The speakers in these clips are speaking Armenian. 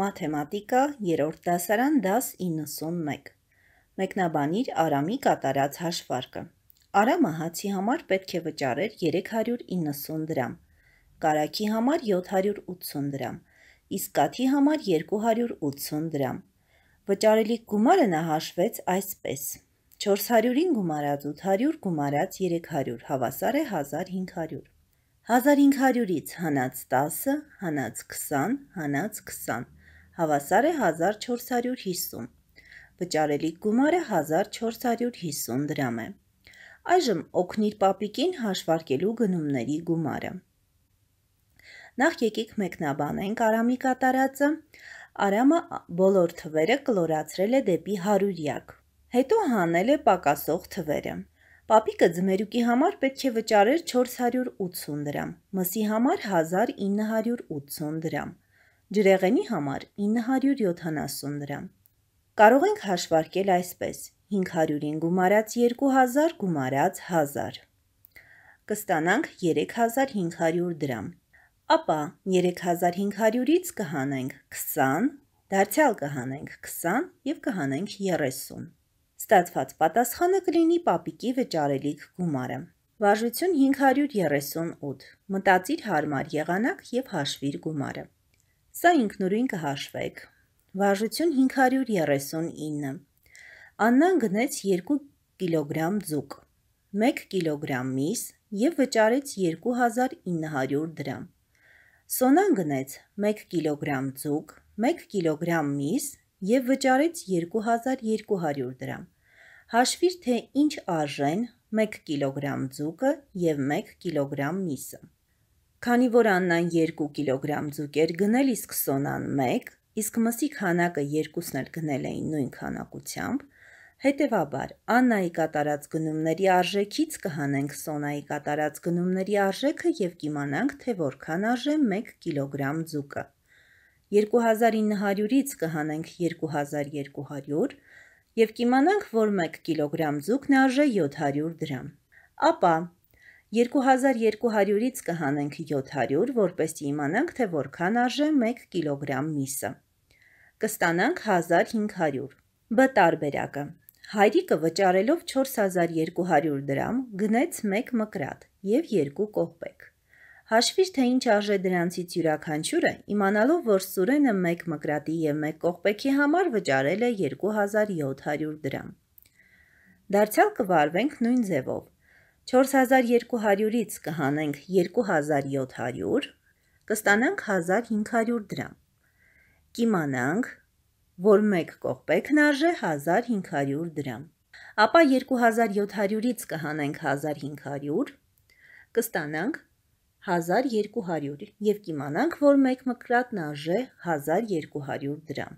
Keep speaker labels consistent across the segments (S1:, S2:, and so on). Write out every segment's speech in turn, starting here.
S1: Մաթեմատիկա 3-րդ դասարան դաս 91։ Մեկնաբանիր Արամի կատարած հաշվարկը։ Արամը հացի համար պետք է վճարեր 390 դրամ, կարակի համար 780 դրամ, իսկ կաթի համար 280 դրամ։ Վճարելի գումարը նա հաշվեց այսպես. 400-ին գումարած 800 գումարած 300 հավասար է 1500։ 1500-ից հանած 10, հանած 20, հանած 20 հավասար է 1450։ Վճարելի գումարը 1450 դրամ է։ Այժմ օգնիր պապիկին հաշվարկելու գնումների գումարը։ Նախ եկեք մեկնաբանենք Արամի կատարածը։ Արամը բոլոր թվերը կլորացրել է դեպի 100-յակ։ Հետո հանել է պակասող թվերը։ Պապիկը ձմերուկի համար պետք է վճարեր 480 դրամ, մսի համար 1980 դրամ, ջրեղենի համար 970 դրամ։ Կարող ենք հաշվարկել այսպես. 500-ին գումարած 2000 գումարած 1000։ Կստանանք 3500 դրամ։ Ապա 3500-ից կհանենք 20, դարձյալ կհանենք 20 և կհանենք 30։ Ստացված պատասխանը կլինի պապիկի վճարելիք գումարը։ Վարժություն 538։ Մտածիր հարմար եղանակ և հաշվիր գումարը։ Սա ինքնուրույն կհաշվեք։ Վարժություն 539։ Աննան գնեց 2 կիլոգրամ ձուկ, 1 կիլոգրամ միս և վճարեց 2900 դրամ։ Սոնան գնեց 1 կիլոգրամ ձուկ, 1 կիլոգրամ միս և վճարեց 2200 դրամ։ Հաշվիր, թե ինչ արժեն 1 կիլոգրամ ձուկը և 1 կիլոգրամ միսը։ Քանի որ աննան 2 կիլոգրամ ձուկ էր գնել, իսկ սոնան 1, իսկ մսի քանակը երկուսն էլ գնել էին նույն քանակությամբ, Հետևաբար, Աննայի կատարած գնումների արժեքից կհանենք Սոնայի կատարած գնումների արժեքը եւ կիմանանք, թե որքան արժե 1 կիլոգրամ ձուկը։ 2900-ից կհանենք 2200 եւ կիմանանք, որ 1 կիլոգրամ ձուկն արժե 700 դրամ։ Ապա 2200-ից կհանենք 700, որպեսզի իմանանք, թե որքան արժե 1 կիլոգրամ միսը։ Կստանանք 1500։ Բ տարբերակը։ Հայրիկը վճարելով 4200 դրամ գնեց 1 մկրատ եւ 2 կողպեկ։ Հաշվիր թե ինչ արժե դրանցից յուրաքանչյուրը, իմանալով, որ Սուրենը 1 մկրատի եւ 1 կողպեկի համար վճարել է 2700 դրամ։ Դարձյալ կվարվենք նույն ձևով։ 4200-ից կհանենք 2700, կստանանք 1500 դրամ։ Կիմանանք, որ մեկ կողպեքն արժե 1500 դրամ։ Ապա 2700-ից կհանենք 1500, կստանանք 1200 և կիմանանք, որ մեկ մկրատն արժե 1200 դրամ։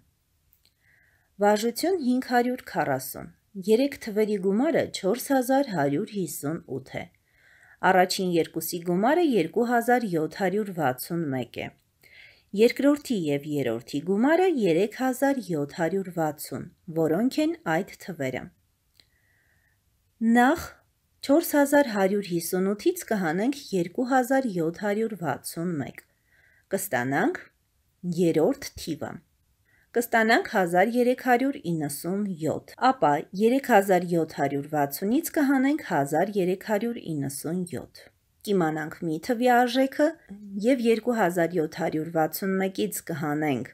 S1: Վաժություն 540 3 թվերի գումարը 4158 է։ Առաջին երկուսի գումարը 2761 է։ Երկրորդի եւ երրորդի գումարը 3760, որոնք են այդ թվերը։ Նախ 4158-ից կհանենք 2761։ Կստանանք երրորդ թիվը կստանանք 1397, ապա 3760-ից կհանենք 1397 կիմանանք մի թվի արժեքը եւ 2761-ից կհանենք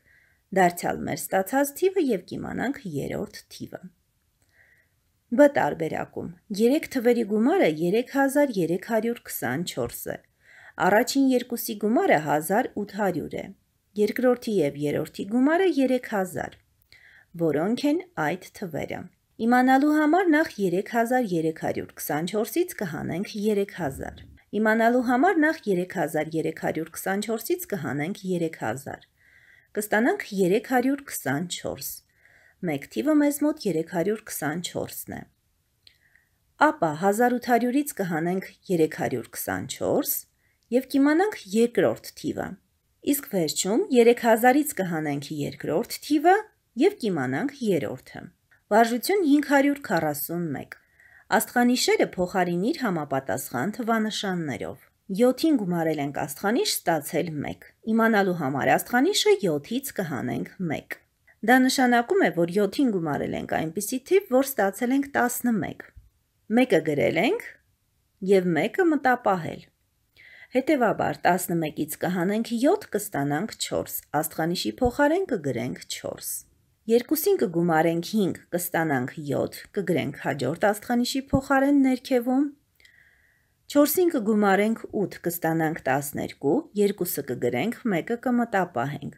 S1: դարձյալ մեր ստացած թիվը եւ կիմանանք երրորդ թիվը։ Բ տարբերակում 3 թվերի գումարը 3324 է։ Առաջին երկուսի գումարը 1800 է երկրորդի և երրորդի գումարը 3000, որոնք են այդ թվերը։ Իմանալու համար նախ 3324-ից կհանենք 3000։ Իմանալու համար նախ 3324-ից կհանենք 3000։ Կստանանք 324։ Մեկ թիվը մեզ մոտ 324-ն է։ Ապա 1800-ից կհանենք 324 և կիմանանք երկրորդ թիվը Իսկ վերջում 3000-ից կհանենք երկրորդ թիվը եւ կիմանանք երրորդը։ Վարժություն 541։ Աստղանիշերը փոխարինիր համապատասխան թվանշաններով։ 7-ին գումարել ենք աստղանիշ, ստացել 1։ Իմանալու համար աստղանիշը 7-ից կհանենք 1։ Դա նշանակում է, որ 7-ին գումարել ենք այնպիսի թիվ, որ ստացել ենք 11։ 1-ը գրել ենք եւ 1-ը մտապահել։ Հետևաբար 11-ից կհանենք 7 կստանանք 4, աստղանիշի փոխարեն կգրենք 4։ Երկուսին կգումարենք 5, կստանանք 7, կգրենք հաջորդ աստղանիշի փոխարեն ներքևում։ 4-ին կգումարենք 8, կստանանք 12, երկուսը կգրենք, մեկը կմտապահենք։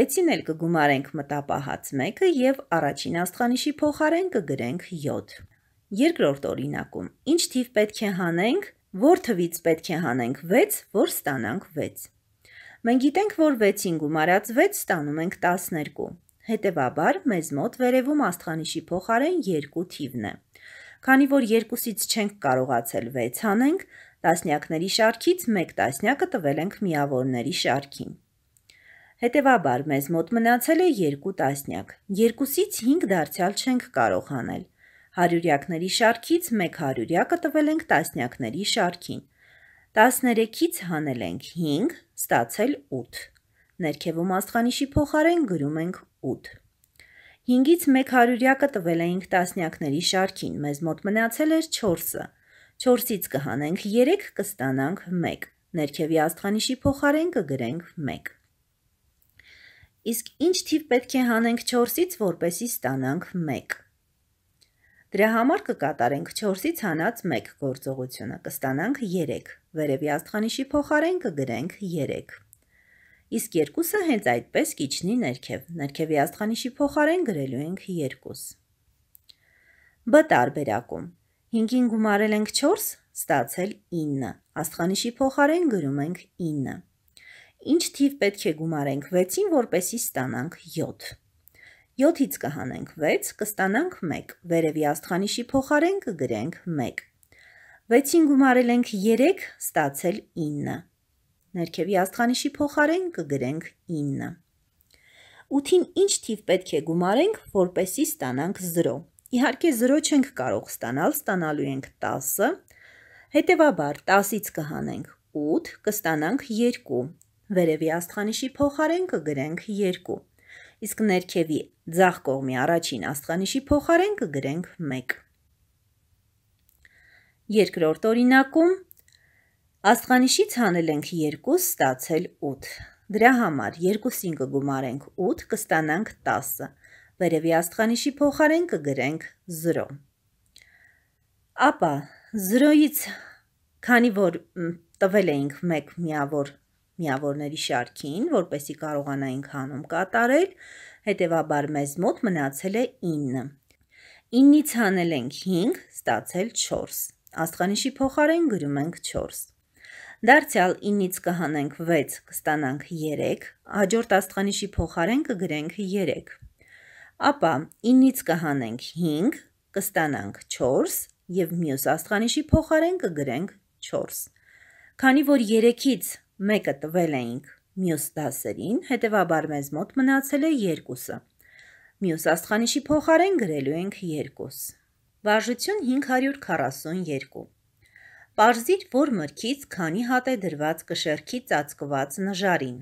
S1: 6-ին էլ կգումարենք մտապահած 1-ը եւ առաջին աստղանիշի փոխարեն կգրենք 7։ Երկրորդ օրինակում ինչ թիվ պետք է հանենք Որ թվից պետք է հանենք 6, որ ստանանք 6։ Մենք գիտենք, որ 6-ին գումարած 6 ստանում ենք 12։ Հետևաբար մեզ մոտ վերևում աստղանիշի փոխարեն 2 թիվն է։ Քանի որ 2-ից չենք կարողացել 6 հանենք, տասնյակների շարքից 1 տասնյակը տվել ենք միավորների շարքին։ Հետևաբար մեզ մոտ մնացել է 2 տասնյակ։ 2-ից 5 դարձյալ չենք կարող հանել։ Հարյուրյակների շարքից մեկ հարյուրյակը տվել ենք տասնյակների շարքին։ 13-ից հանել ենք 5, ստացել 8։ Ներքևում աստղանիշի փոխարեն գրում ենք 8։ 5-ից 1 հարյուրյակը տվել էինք տասնյակների շարքին, մեզ մոտ մնացել էր 4-ը։ 4-ից կհանենք 3, կստանանք 1։ Ներքևի աստղանիշի փոխարեն կգրենք 1։ Իսկ ինչ թիվ պետք է հանենք 4-ից, որպեսի ստանանք 1։ Դրա համար կկատարենք 4-ից հանած 1 գործողությունը, կստանանք 3, վերևի աստխանիշի փոխարեն կգրենք 3։ Իսկ երկուսը հենց այդպես կիչնի ներքև, ներքևի աստխանիշի փոխարեն գրելու ենք 2։ Բ տարբերակում 5-ին գումարել ենք 4, ստացել 9, աստխանիշի փոխարեն գրում ենք 9։ Ինչ թիվ պետք է գումարենք 6-ին, որպեսի ստանանք 7։ 7-ից կհանենք 6, կստանանք 1, վերևի աստխանիշի փոխարեն կգրենք 1։ 6-ին գումարել ենք 3, ստացել 9։ Ներքևի աստխանիշի փոխարեն կգրենք 9։ 8-ին ինչ թիվ պետք է գումարենք, որպեսի ստանանք 0։ Իհարկե 0 չենք կարող ստանալ, ստանալու ենք 10-ը, հետևաբար 10-ից կհանենք 8, կստանանք 2, վերևի աստխանիշի փոխարեն կգրենք 2 իսկ ներքևի ձախ կողմի առաջին աստղանիշի փոխարեն կգրենք 1։ Երկրորդ օրինակում աստղանիշից հանել ենք 2, ստացել 8։ Դրա համար 2-ին կգումարենք 8, կստանանք 10-ը։ Վերևի աստղանիշի փոխարեն կգրենք 0։ Ապա 0-ից, քանի որ տվել էինք 1 միավոր միավորների շարքին, որպեսի կարողանայինք հանում կատարել, հետևաբար մեզ մոտ մնացել է 9։ 9-ից հանել ենք 5, ստացել 4։ Աստղանիշի փոխարեն գրում ենք 4։ Դարձյալ 9-ից կհանենք 6, կստանանք 3, հաջորդ աստղանիշի փոխարեն կգրենք 3։ Ապա 9-ից կհանենք 5, կստանանք 4 եւ մյուս աստղանիշի փոխարեն կգրենք 4։ Քանի որ 3-ից Մեկը տվել էինք մյուս դասերին, հետևաբար մեզ մոտ մնացել է երկուսը։ Մյուս աստխանիշի փոխարեն գրելու ենք երկուս։ Վարժություն 542։ Պարզիր, որ մրգից քանի հատ է դրված կշերքի ծածկված նժարին։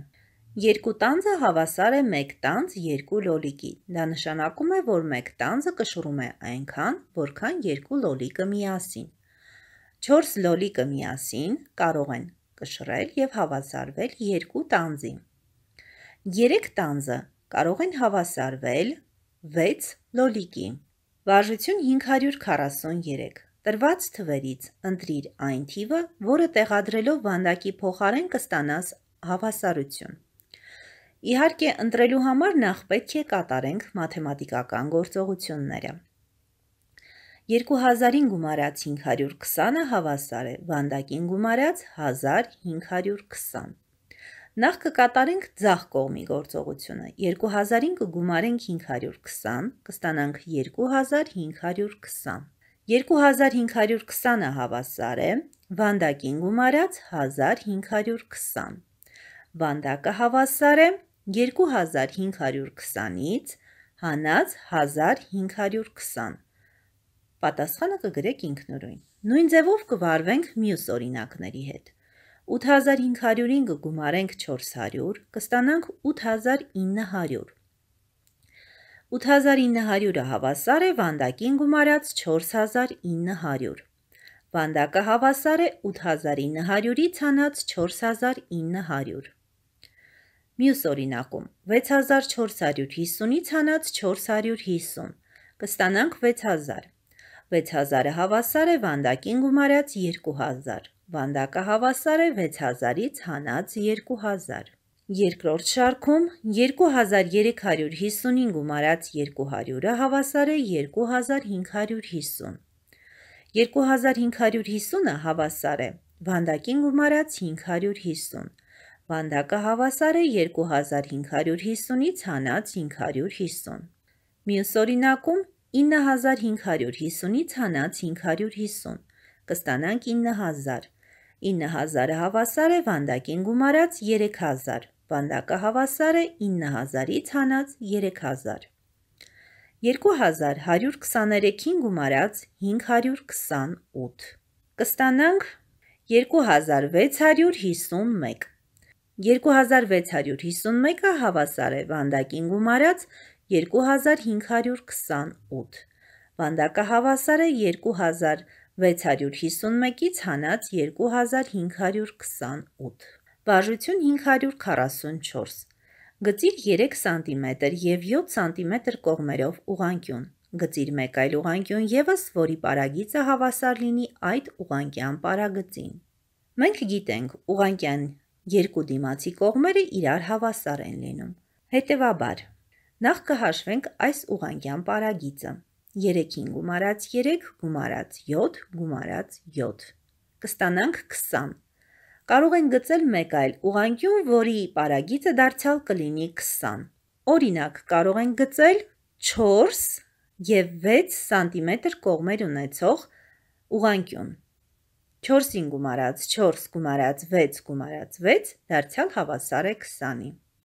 S1: Երկու տանձը հավասար է 1 տանձ 2 լոլիկի։ Դա նշանակում է, որ 1 տանձը կշռում է այնքան, որքան 2 լոլիկը միասին։ 4 լոլիկը միասին կարող են կշռել եւ հավասարվել երկու տանձի։ Երեք տանձը կարող են հավասարվել 6 լոլիկի։ Վարժություն 543 Տրված թվերից ընտրիր այն թիվը, որը տեղադրելով վանդակի փոխարեն կստանաս հավասարություն։ Իհարկե, ընտրելու համար նախ պետք է կատարենք մաթեմատիկական գործողությունները։ 2000-ին գումարած 520-ը հավասար է, վանդակին գումարած 1520։ Նախ կկատարենք ձախ կողմի գործողությունը։ 2000-ին կգումարենք 520, կստանանք 2520։ 2520-ը հավասար է, վանդակին գումարած 1520։ Վանդակը հավասար է 2520-ից հանած 1520։ Պատասխանը կգրեք ինքնուրույն։ Նույն ձևով կվարվենք մյուս օրինակների հետ։ 8500-ին կգումարենք 400, կստանանք 8900։ 8900-ը հավասար է վանդակին գումարած 4900։ Վանդակը հավասար է 8900-ի ցանած 4900։ Մյուս օրինակում 6450-ի ցանած 450 կստանանք 6000։ 6000-ը հավասար է վանդակին գումարած 2000, վանդակը հավասար է 6000-ից հանած 2000։ Երկրորդ շարքում 2350-ին գումարած 200-ը հավասար է 2550։ 2550-ը հավասար է վանդակին գումարած 550։ Վանդակը հավասար է 2550-ից հանած 550։ Մյուս օրինակում 9550-ից հանած 550, կստանանք 9000, 9000-ը հավասար է վանդակին գումարած 3000, վանդակը հավասար է 9000-ից հանած 3000, 2123-ին գումարած 528, կստանանք 2651, 2651-ը հավասար է վանդակին գումարած 2651, 2528, վանդակահավասարը 2651-ից հանած 2528, բաժություն 544, գծիր 3 սմ և 7 սմ կողմերով ուղանկյուն, գծիր մեկ այլ ուղանկյուն ևս, որի պարագիծը հավասար լինի այդ ուղանկյան պարագծին։ Մենք գիտենք, ուղանկյան երկու դիմացի կողմերը իրար հավասար են լինում։ Հետևաբար, Նախ կհաշվենք այս ուղանյան պարագիծը։ 3-ին գումարած 3, գումարած 7, գումարած 7։ Կստանանք 20։ Կարող ենք գծել մեկ այլ ուղանկյուն, որի պարագիծը դարձյալ կլինի 20։ Օրինակ, կարող ենք գծել 4 եւ 6 սանտիմետր կողմեր ունեցող ուղանկյուն։ 4-ին գումարած 4 գումարած 6 գումարած 6 դարձյալ հավասար է 20-ի։